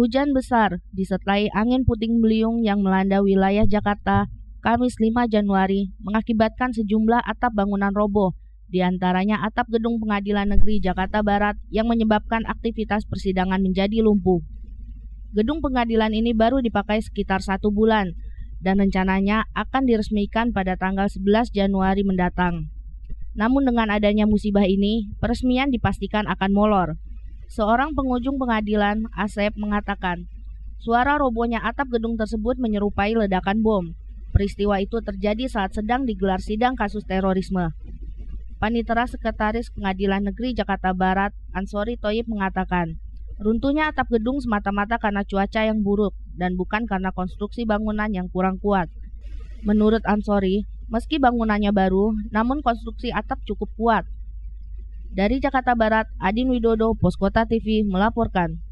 Hujan besar disertai angin puting beliung yang melanda wilayah Jakarta Kamis 5 Januari mengakibatkan sejumlah atap bangunan roboh, di antaranya atap Gedung Pengadilan Negeri Jakarta Barat yang menyebabkan aktivitas persidangan menjadi lumpuh. Gedung pengadilan ini baru dipakai sekitar satu bulan dan rencananya akan diresmikan pada tanggal 11 Januari mendatang. Namun dengan adanya musibah ini, peresmian dipastikan akan molor. Seorang pengunjung pengadilan, Asep, mengatakan, suara robohnya atap gedung tersebut menyerupai ledakan bom. Peristiwa itu terjadi saat sedang digelar sidang kasus terorisme. Panitera Sekretaris Pengadilan Negeri Jakarta Barat, Ansori Toyib mengatakan, runtuhnya atap gedung semata-mata karena cuaca yang buruk dan bukan karena konstruksi bangunan yang kurang kuat. Menurut Ansori, meski bangunannya baru, namun konstruksi atap cukup kuat dari Jakarta Barat, Adin Widodo, Poskota TV melaporkan.